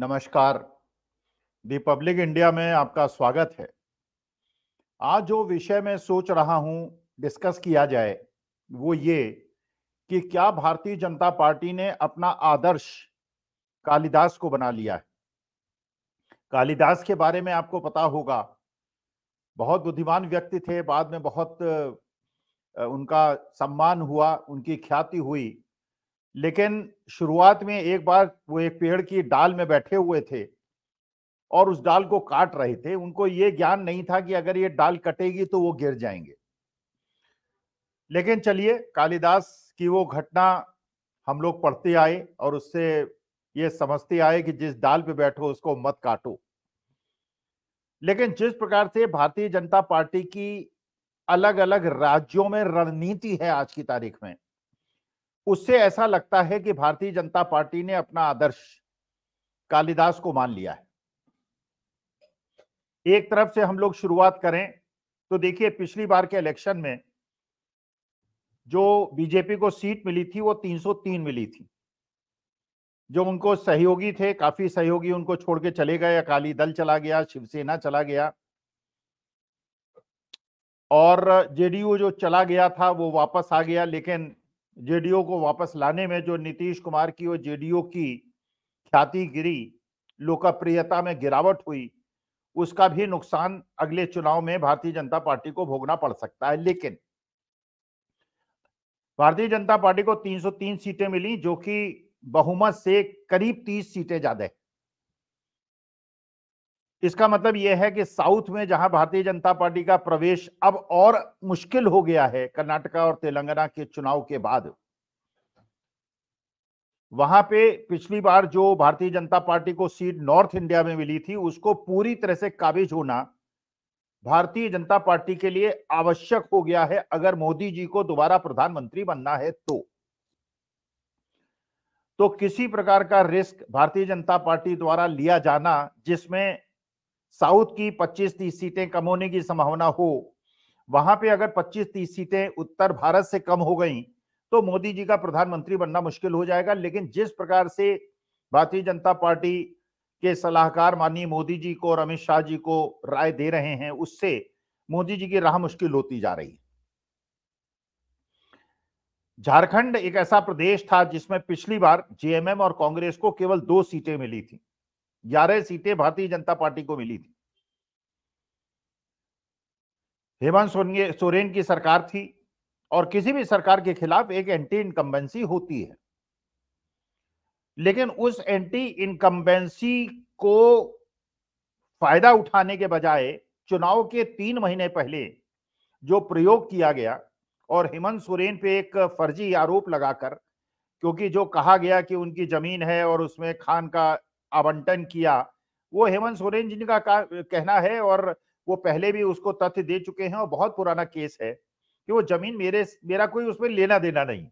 नमस्कार दी public India में आपका स्वागत है आज जो विषय में सोच रहा हूं डिस्कस किया जाए वो ये कि क्या भारतीय जनता पार्टी ने अपना आदर्श कालिदास को बना लिया है कालिदास के बारे में आपको पता होगा बहुत बुद्धिमान व्यक्ति थे बाद में बहुत उनका सम्मान हुआ उनकी ख्याति हुई लेकिन शुरुआत में एक बार वो एक पेड़ की डाल में बैठे हुए थे और उस डाल को काट रहे थे उनको ये ज्ञान नहीं था कि अगर ये डाल कटेगी तो वो गिर जाएंगे लेकिन चलिए कालिदास की वो घटना हम लोग पढ़ते आए और उससे ये समझते आए कि जिस डाल पे बैठो उसको मत काटो लेकिन जिस प्रकार से भारतीय जनता पार्टी की अलग अलग राज्यों में रणनीति है आज की तारीख में उससे ऐसा लगता है कि भारतीय जनता पार्टी ने अपना आदर्श कालिदास को मान लिया है एक तरफ से हम लोग शुरुआत करें तो देखिए पिछली बार के इलेक्शन में जो बीजेपी को सीट मिली थी वो 303 मिली थी जो उनको सहयोगी थे काफी सहयोगी उनको छोड़ के चले गए अकाली दल चला गया शिवसेना चला गया और जेडीयू जो चला गया था वो वापस आ गया लेकिन जेडीओ को वापस लाने में जो नीतीश कुमार की और जेडीओ की ख्याति गिरी लोकप्रियता में गिरावट हुई उसका भी नुकसान अगले चुनाव में भारतीय जनता पार्टी को भोगना पड़ सकता है लेकिन भारतीय जनता पार्टी को 303 सीटें मिली जो कि बहुमत से करीब 30 सीटें ज्यादा है इसका मतलब यह है कि साउथ में जहां भारतीय जनता पार्टी का प्रवेश अब और मुश्किल हो गया है कर्नाटका और तेलंगाना के चुनाव के बाद वहां पे पिछली बार जो भारतीय जनता पार्टी को सीट नॉर्थ इंडिया में मिली थी उसको पूरी तरह से काबिज होना भारतीय जनता पार्टी के लिए आवश्यक हो गया है अगर मोदी जी को दोबारा प्रधानमंत्री बनना है तो तो किसी प्रकार का रिस्क भारतीय जनता पार्टी द्वारा लिया जाना जिसमें साउथ की 25 तीस सीटें कम होने की संभावना हो वहां पे अगर 25 तीस सीटें उत्तर भारत से कम हो गई तो मोदी जी का प्रधानमंत्री बनना मुश्किल हो जाएगा लेकिन जिस प्रकार से भारतीय जनता पार्टी के सलाहकार माननीय मोदी जी को और अमित शाह जी को राय दे रहे हैं उससे मोदी जी की राह मुश्किल होती जा रही है झारखंड एक ऐसा प्रदेश था जिसमें पिछली बार जेएमएम और कांग्रेस को केवल दो सीटें मिली थी ग्यारह सीटें भारतीय जनता पार्टी को मिली थी हेमंत सोरेन की सरकार थी और किसी भी सरकार के खिलाफ एक एंटी इनकम्बेंसी होती है लेकिन उस एंटी इनकम्बेंसी को फायदा उठाने के बजाय चुनाव के तीन महीने पहले जो प्रयोग किया गया और हेमंत सोरेन पे एक फर्जी आरोप लगाकर क्योंकि जो कहा गया कि उनकी जमीन है और उसमें खान का आवंटन किया वो हेमंत सोरेन जी का कहना है और वो पहले भी उसको तथ्य दे चुके हैं और बहुत पुराना केस है कि वो जमीन मेरे मेरा कोई उसमें लेना देना नहीं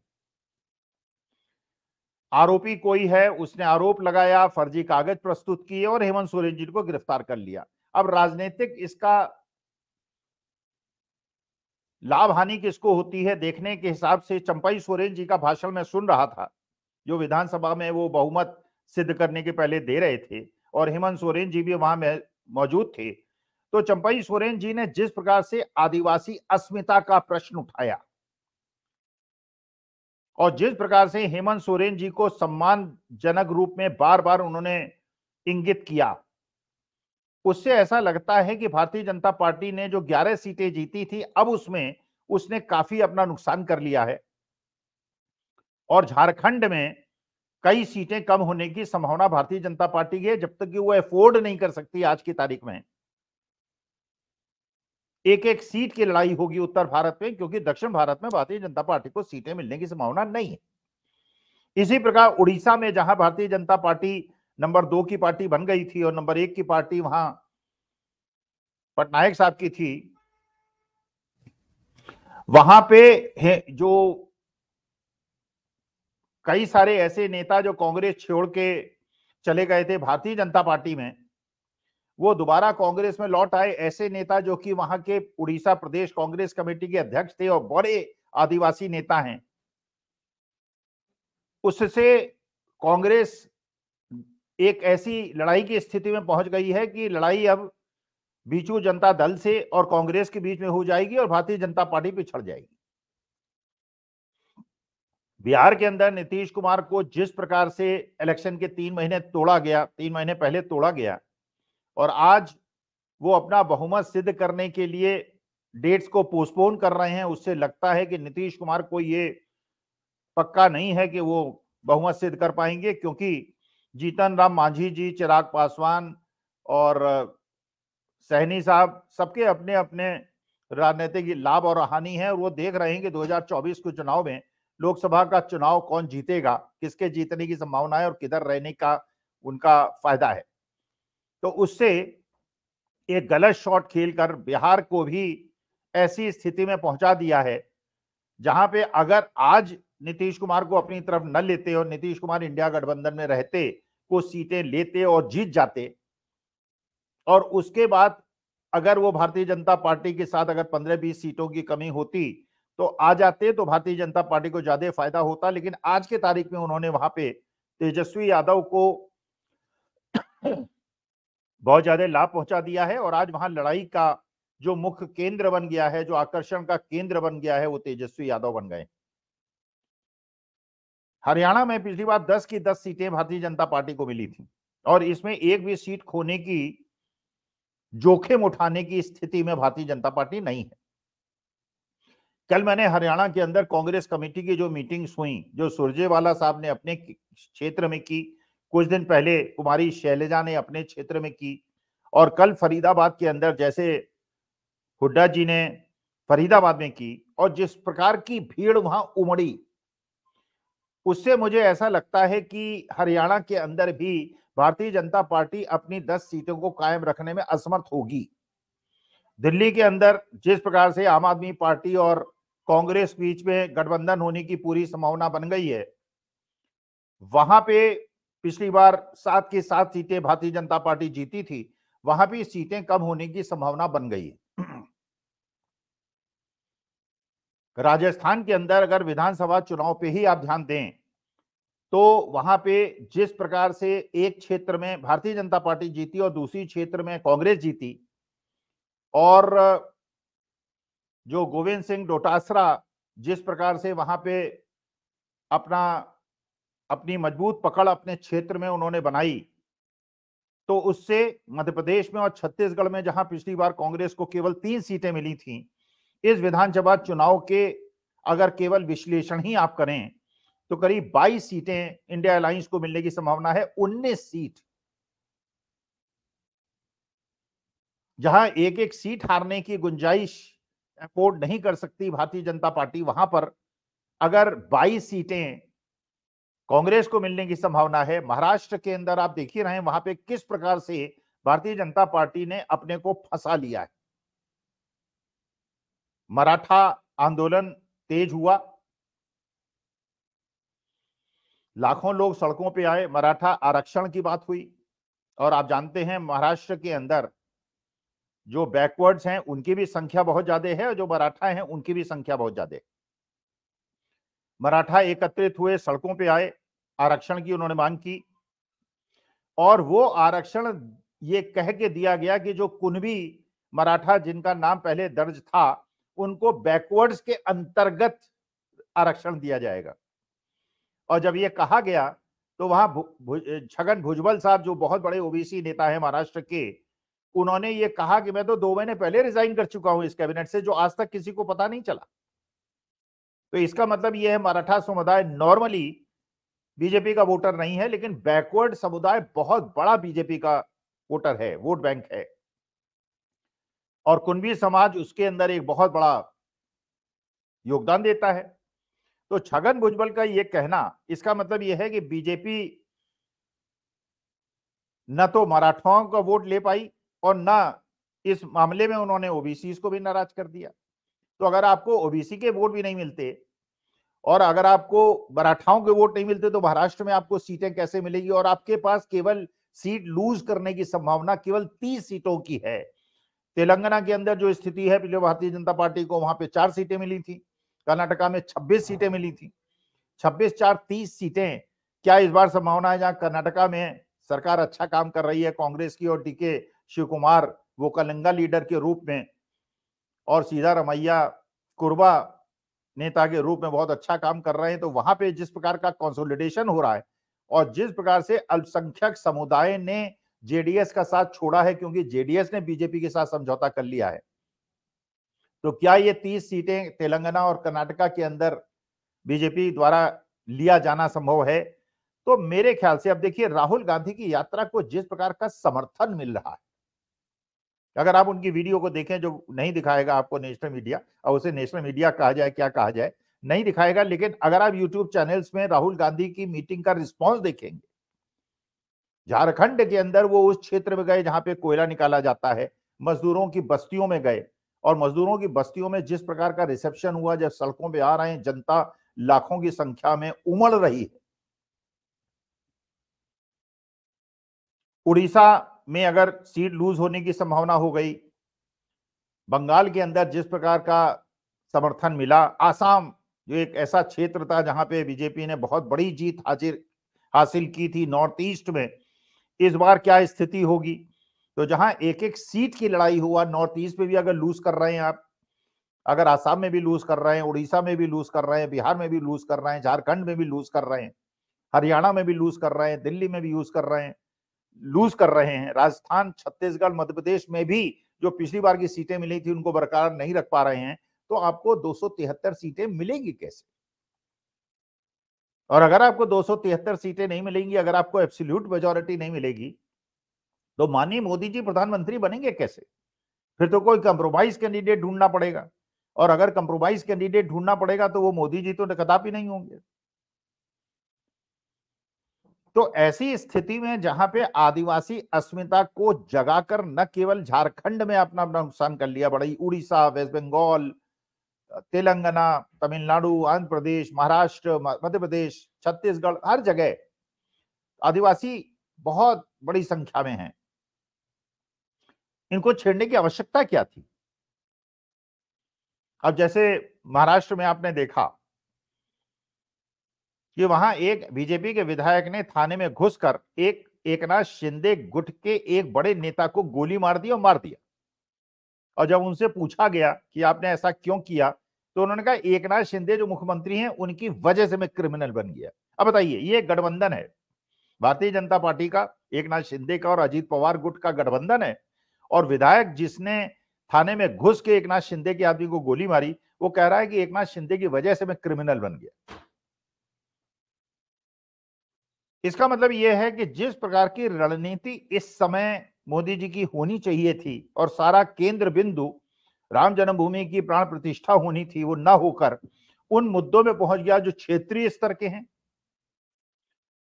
आरोपी कोई है उसने आरोप लगाया फर्जी कागज प्रस्तुत किए और हेमंत सोरेन जी को गिरफ्तार कर लिया अब राजनीतिक इसका लाभ हानि किसको होती है देखने के हिसाब से चंपाई सोरेन जी का भाषण में सुन रहा था जो विधानसभा में वो बहुमत सिद्ध करने के पहले दे रहे थे और हेमंत सोरेन जी भी वहां में मौजूद थे तो चंपई सोरेन जी ने जिस प्रकार से आदिवासी अस्मिता का प्रश्न उठाया और जिस प्रकार से हेमंत सोरेन जी को सम्मानजनक रूप में बार बार उन्होंने इंगित किया उससे ऐसा लगता है कि भारतीय जनता पार्टी ने जो 11 सीटें जीती थी अब उसमें उसने काफी अपना नुकसान कर लिया है और झारखंड में कई सीटें कम होने की संभावना भारतीय जनता पार्टी की है जब तक कि वो एफोर्ड नहीं कर सकती आज की तारीख में एक एक सीट की लड़ाई होगी उत्तर भारत में क्योंकि दक्षिण भारत में भारतीय जनता पार्टी को सीटें मिलने की संभावना नहीं है इसी प्रकार उड़ीसा में जहां भारतीय जनता पार्टी नंबर दो की पार्टी बन गई थी और नंबर एक की पार्टी वहां पटनायक साहब की थी वहां पे जो कई सारे ऐसे नेता जो कांग्रेस छोड़ के चले गए थे भारतीय जनता पार्टी में वो दोबारा कांग्रेस में लौट आए ऐसे नेता जो कि वहां के उड़ीसा प्रदेश कांग्रेस कमेटी के अध्यक्ष थे और बड़े आदिवासी नेता हैं उससे कांग्रेस एक ऐसी लड़ाई की स्थिति में पहुंच गई है कि लड़ाई अब बीचू जनता दल से और कांग्रेस के बीच में हो जाएगी और भारतीय जनता पार्टी पिछड़ जाएगी बिहार के अंदर नीतीश कुमार को जिस प्रकार से इलेक्शन के तीन महीने तोड़ा गया तीन महीने पहले तोड़ा गया और आज वो अपना बहुमत सिद्ध करने के लिए डेट्स को पोस्टपोन कर रहे हैं उससे लगता है कि नीतीश कुमार को ये पक्का नहीं है कि वो बहुमत सिद्ध कर पाएंगे क्योंकि जीतन राम मांझी जी चिराग पासवान और सहनी साहब सबके अपने अपने राजनीतिक लाभ और हानि है और वो देख रहे हैं कि 2024 के चुनाव में लोकसभा का चुनाव कौन जीतेगा किसके जीतने की संभावना है और किधर रहने का उनका फायदा है तो उससे एक गलत शॉट खेलकर बिहार को भी ऐसी स्थिति में पहुंचा दिया है जहां पे अगर आज नीतीश कुमार को अपनी तरफ न लेते और नीतीश कुमार इंडिया गठबंधन में रहते को सीटें लेते और जीत जाते और उसके बाद अगर वो भारतीय जनता पार्टी के साथ अगर पंद्रह बीस सीटों की कमी होती तो आ जाते तो भारतीय जनता पार्टी को ज्यादा फायदा होता लेकिन आज के तारीख में उन्होंने वहां पे तेजस्वी यादव को बहुत ज्यादा लाभ पहुंचा दिया है और आज वहां लड़ाई का जो मुख्य केंद्र बन गया है जो आकर्षण का केंद्र बन गया है वो तेजस्वी यादव बन गए हरियाणा में पिछली बार 10 की 10 सीटें भारतीय जनता पार्टी को मिली थी और इसमें एक भी सीट खोने की जोखिम उठाने की स्थिति में भारतीय जनता पार्टी नहीं है कल मैंने हरियाणा के अंदर कांग्रेस कमेटी की जो मीटिंग्स हुई जो सुरजेवाला साहब ने अपने क्षेत्र में की कुछ दिन पहले कुमारी शैलजा ने अपने क्षेत्र में की और कल फरीदाबाद के अंदर जैसे हुड्डा जी ने फरीदाबाद में की और जिस प्रकार की भीड़ वहां उमड़ी उससे मुझे ऐसा लगता है कि हरियाणा के अंदर भी भारतीय जनता पार्टी अपनी 10 सीटों को कायम रखने में असमर्थ होगी दिल्ली के अंदर जिस प्रकार से आम आदमी पार्टी और कांग्रेस बीच में गठबंधन होने की पूरी संभावना बन गई है वहां पे पिछली बार सात की सात सीटें भारतीय जनता पार्टी जीती थी वहां भी सीटें कम होने की संभावना बन गई है राजस्थान के अंदर अगर विधानसभा चुनाव पे ही आप ध्यान दें तो वहां पे जिस प्रकार से एक क्षेत्र में भारतीय जनता पार्टी जीती और दूसरी क्षेत्र में कांग्रेस जीती और जो गोविंद सिंह डोटासरा जिस प्रकार से वहां पे अपना अपनी मजबूत पकड़ अपने क्षेत्र में उन्होंने बनाई तो उससे मध्य प्रदेश में और छत्तीसगढ़ में जहां पिछली बार कांग्रेस को केवल तीन सीटें मिली थी इस विधानसभा चुनाव के अगर केवल विश्लेषण ही आप करें तो करीब 22 सीटें इंडिया अलायंस को मिलने की संभावना है 19 सीट जहां एक एक सीट हारने की गुंजाइश अफोर्ड नहीं कर सकती भारतीय जनता पार्टी वहां पर अगर 22 सीटें कांग्रेस को मिलने की संभावना है महाराष्ट्र के अंदर आप देख ही रहे हैं वहां पे किस प्रकार से भारतीय जनता पार्टी ने अपने को फंसा लिया है मराठा आंदोलन तेज हुआ लाखों लोग सड़कों पे आए मराठा आरक्षण की बात हुई और आप जानते हैं महाराष्ट्र के अंदर जो बैकवर्ड्स हैं उनकी भी संख्या बहुत ज्यादा है और जो मराठा हैं उनकी भी संख्या बहुत ज्यादा है मराठा एकत्रित हुए सड़कों पे आए आरक्षण की उन्होंने मांग की और वो आरक्षण ये कह के दिया गया कि जो कुनबी मराठा जिनका नाम पहले दर्ज था उनको बैकवर्ड्स के अंतर्गत आरक्षण दिया जाएगा और जब ये कहा गया तो वहां छगन भुजबल साहब जो बहुत बड़े ओबीसी नेता है महाराष्ट्र के उन्होंने ये कहा कि मैं तो दो महीने पहले रिजाइन कर चुका हूं इस कैबिनेट से जो आज तक किसी को पता नहीं चला तो इसका मतलब यह है मराठा समुदाय नॉर्मली बीजेपी का वोटर नहीं है लेकिन बैकवर्ड समुदाय बहुत बड़ा बीजेपी का वोटर है वोट बैंक है और कुनबी समाज उसके अंदर एक बहुत बड़ा योगदान देता है तो छगन भुजबल का यह कहना इसका मतलब यह है कि बीजेपी न तो मराठाओं का वोट ले पाई और ना इस मामले में उन्होंने ओबीसी को भी नाराज कर दिया तो अगर आपको ओबीसी के वोट भी नहीं मिलते और अगर आपको मराठाओं के वोट नहीं मिलते तो महाराष्ट्र में आपको सीटें कैसे मिलेगी और आपके पास केवल सीट लूज करने की संभावना केवल तीस सीटों की है तेलंगाना के अंदर जो स्थिति है पिछले भारतीय जनता पार्टी को वहां पे चार सीटें मिली थी कर्नाटका में छब्बीस हाँ। सीटें मिली थी छब्बीस चार तीस सीटें क्या इस बार संभावना है जहां कर्नाटका में सरकार अच्छा काम कर रही है कांग्रेस की और डीके शिव कुमार कलंगा लीडर के रूप में और सीधा रमैया कुर्बा नेता के रूप में बहुत अच्छा काम कर रहे हैं तो वहां पे जिस प्रकार का कंसोलिडेशन हो रहा है और जिस प्रकार से अल्पसंख्यक समुदाय ने जेडीएस का साथ छोड़ा है क्योंकि जेडीएस ने बीजेपी के साथ समझौता कर लिया है तो क्या ये तीस सीटें तेलंगाना और कर्नाटका के अंदर बीजेपी द्वारा लिया जाना संभव है तो मेरे ख्याल से अब देखिए राहुल गांधी की यात्रा को जिस प्रकार का समर्थन मिल रहा है अगर आप उनकी वीडियो को देखें जो नहीं दिखाएगा आपको नेशनल मीडिया और उसे नेशनल मीडिया कहा जाए क्या कहा जाए नहीं दिखाएगा लेकिन अगर आप यूट्यूब चैनल्स में राहुल गांधी की मीटिंग का रिस्पॉन्स देखेंगे झारखंड के अंदर वो उस क्षेत्र में गए जहां पे कोयला निकाला जाता है मजदूरों की बस्तियों में गए और मजदूरों की बस्तियों में जिस प्रकार का रिसेप्शन हुआ जब सड़कों पे आ रहे हैं जनता लाखों की संख्या में उमड़ रही है उड़ीसा में अगर सीट लूज होने की संभावना हो गई बंगाल के अंदर जिस प्रकार का समर्थन मिला आसाम जो एक ऐसा क्षेत्र था जहां पे बीजेपी ने बहुत बड़ी जीत हाजिर हासिल की थी नॉर्थ ईस्ट में इस बार क्या स्थिति होगी तो जहां एक एक सीट की लड़ाई हुआ नॉर्थ ईस्ट में भी अगर लूज कर रहे हैं आप अगर आसाम में भी लूज कर रहे हैं उड़ीसा में भी लूज कर रहे हैं बिहार में भी लूज कर रहे हैं झारखंड में भी लूज कर रहे हैं हरियाणा में भी लूज कर रहे हैं दिल्ली में भी यूज कर रहे हैं लूज कर रहे हैं राजस्थान छत्तीसगढ़ मध्य प्रदेश में भी जो पिछली बार की सीटें मिली थी उनको बरकरार नहीं रख पा रहे हैं तो आपको दो सीटें मिलेंगी कैसे और अगर आपको दो सीटें नहीं मिलेंगी अगर आपको एब्सोल्यूट मेजोरिटी नहीं मिलेगी तो माननीय मोदी जी प्रधानमंत्री बनेंगे कैसे फिर तो कोई कंप्रोमाइज कैंडिडेट ढूंढना पड़ेगा और अगर कंप्रोमाइज कैंडिडेट ढूंढना पड़ेगा तो वो मोदी जी तो कदापि नहीं होंगे तो ऐसी स्थिति में जहां पे आदिवासी अस्मिता को जगाकर न केवल झारखंड में अपना अपना नुकसान कर लिया बड़ी उड़ीसा वेस्ट बंगाल तेलंगाना तमिलनाडु आंध्र प्रदेश महाराष्ट्र मध्य प्रदेश छत्तीसगढ़ हर जगह आदिवासी बहुत बड़ी संख्या में हैं इनको छेड़ने की आवश्यकता क्या थी अब जैसे महाराष्ट्र में आपने देखा कि वहां एक बीजेपी के विधायक ने थाने में घुसकर एक एकनाथ शिंदे गुट के एक बड़े नेता को गोली मार दी और मार दिया और जब उनसे पूछा गया कि आपने ऐसा क्यों किया तो उन्होंने कहा एकनाथ शिंदे जो मुख्यमंत्री हैं उनकी वजह से मैं क्रिमिनल बन गया अब बताइए ये गठबंधन है भारतीय जनता पार्टी का एक नाथ शिंदे का और अजीत पवार गुट का गठबंधन है और विधायक जिसने थाने में घुस के एक नाथ शिंदे के आदमी को गोली मारी वो कह रहा है कि एक नाथ शिंदे की वजह से मैं क्रिमिनल बन गया इसका मतलब यह है कि जिस प्रकार की रणनीति इस समय मोदी जी की होनी चाहिए थी और सारा केंद्र बिंदु राम जन्मभूमि की प्राण प्रतिष्ठा होनी थी वो न होकर उन मुद्दों में पहुंच गया जो क्षेत्रीय स्तर के हैं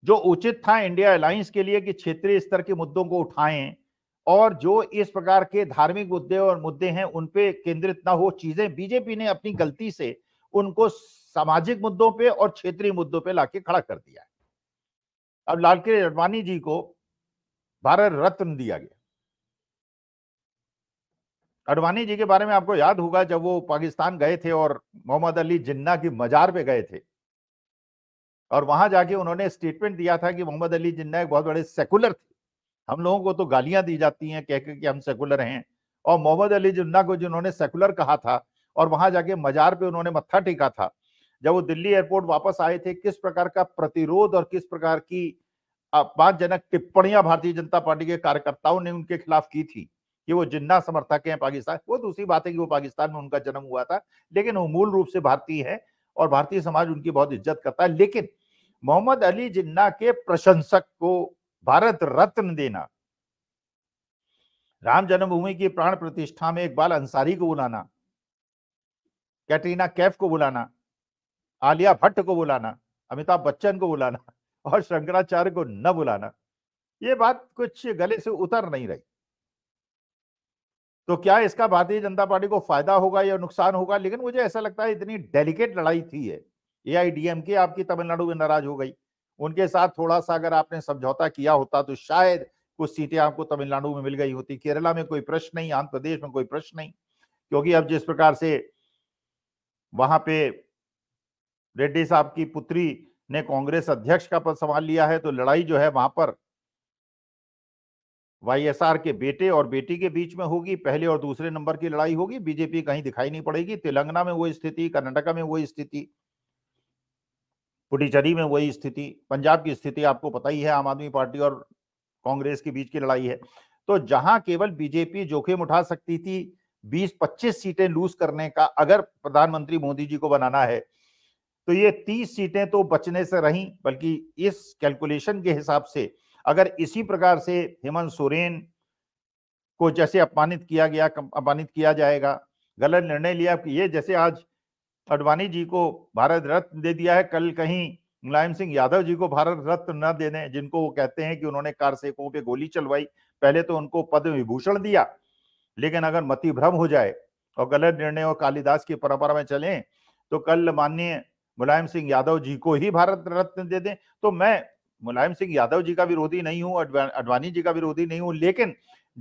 जो उचित था इंडिया अलायंस के लिए कि क्षेत्रीय स्तर के मुद्दों को उठाएं और जो इस प्रकार के धार्मिक मुद्दे और मुद्दे हैं उन पे केंद्रित ना हो चीजें बीजेपी ने अपनी गलती से उनको सामाजिक मुद्दों पे और क्षेत्रीय मुद्दों पे लाके खड़ा कर दिया है अब किले अडवाणी जी को भारत रत्न दिया गया अडवाणी जी के बारे में आपको याद होगा जब वो पाकिस्तान गए थे और मोहम्मद अली जिन्ना की मजार पे गए थे और वहां जाके उन्होंने स्टेटमेंट दिया था कि मोहम्मद अली जिन्ना एक बहुत बड़े सेकुलर थे हम लोगों को तो गालियां दी जाती हैं कहकर कि हम सेकुलर हैं और मोहम्मद अली जिन्ना को जिन्होंने सेकुलर कहा था और वहां जाके मजार पे उन्होंने मत्था टेका था जब वो दिल्ली एयरपोर्ट वापस आए थे किस प्रकार का प्रतिरोध और किस प्रकार की अपमानजनक टिप्पणियां भारतीय जनता पार्टी के कार्यकर्ताओं ने उनके खिलाफ की थी कि वो जिन्ना समर्थक हैं पाकिस्तान वो दूसरी बात है कि वो पाकिस्तान में उनका जन्म हुआ था लेकिन वो मूल रूप से भारतीय है और भारतीय समाज उनकी बहुत इज्जत करता है लेकिन मोहम्मद अली जिन्ना के प्रशंसक को भारत रत्न देना राम जन्मभूमि की प्राण प्रतिष्ठा में इकबाल अंसारी को बुलाना कैटरीना कैफ को बुलाना आलिया भट्ट को बुलाना अमिताभ बच्चन को बुलाना और शंकराचार्य को न बुलाना ये बात कुछ गले से उतर नहीं रही तो क्या इसका भारतीय जनता पार्टी को फायदा होगा या नुकसान होगा लेकिन मुझे ऐसा लगता है इतनी डेलिकेट लड़ाई थी है ए आई डी एम के आपकी तमिलनाडु में नाराज हो गई उनके साथ थोड़ा सा अगर आपने समझौता किया होता तो शायद कुछ सीटें आपको तमिलनाडु में मिल गई होती केरला में कोई प्रश्न नहीं आंध्र प्रदेश में कोई प्रश्न नहीं क्योंकि अब जिस प्रकार से वहां पे रेड्डी साहब की पुत्री ने कांग्रेस अध्यक्ष का पद संभाल लिया है तो लड़ाई जो है वहां पर वाईएसआर के बेटे और बेटी के बीच में होगी पहले और दूसरे नंबर की लड़ाई होगी बीजेपी कहीं दिखाई नहीं पड़ेगी तेलंगाना में वो स्थिति कर्नाटका में वो स्थिति पुडुचेरी में वही स्थिति पंजाब की स्थिति आपको पता ही है आम आदमी पार्टी और कांग्रेस के बीच की लड़ाई है तो जहां केवल बीजेपी जोखिम उठा सकती थी 20-25 सीटें लूज करने का अगर प्रधानमंत्री मोदी जी को बनाना है तो ये तीस सीटें तो बचने से रहीं बल्कि इस कैलकुलेशन के हिसाब से अगर इसी प्रकार से हेमंत सोरेन को जैसे अपमानित किया गया अपमानित किया जाएगा गलत निर्णय लिया कि ये जैसे आज अडवाणी जी को भारत रत्न दे दिया है कल कहीं मुलायम सिंह यादव जी को भारत रत्न न दे दें जिनको वो कहते हैं कि उन्होंने कारसेकों पे गोली चलवाई पहले तो उनको पद्म विभूषण दिया लेकिन अगर मति भ्रम हो जाए और गलत निर्णय और कालिदास की परंपरा में चलें तो कल माननीय मुलायम सिंह यादव जी को ही भारत रत्न दे दें तो मैं मुलायम सिंह यादव जी का विरोधी नहीं हूँ अडवाणी जी का विरोधी नहीं हूँ लेकिन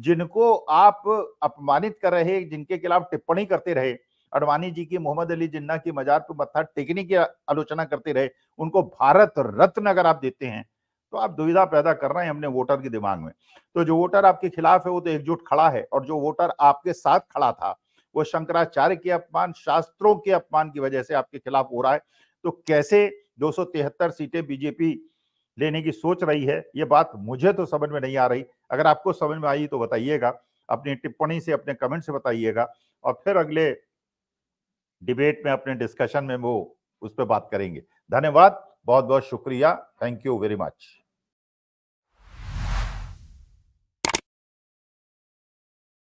जिनको आप अपमानित कर रहे जिनके खिलाफ टिप्पणी करते रहे अडवाणी जी की मोहम्मद अली जिन्ना की मजार पर मत्था टेकने की आलोचना करते रहे उनको भारत रत्न अगर आप देते हैं तो आप दुविधा पैदा कर रहे हैं हमने वोटर के दिमाग में तो जो वोटर आपके खिलाफ है वो तो एकजुट खड़ा है और जो वोटर आपके साथ खड़ा था वो शंकराचार्य के अपमान शास्त्रों के अपमान की वजह से आपके खिलाफ हो रहा है तो कैसे दो सीटें बीजेपी लेने की सोच रही है ये बात मुझे तो समझ में नहीं आ रही अगर आपको समझ में आई तो बताइएगा अपनी टिप्पणी से अपने कमेंट से बताइएगा और फिर अगले डिबेट में अपने डिस्कशन में वो उस पर बात करेंगे धन्यवाद बहुत बहुत शुक्रिया थैंक यू वेरी मच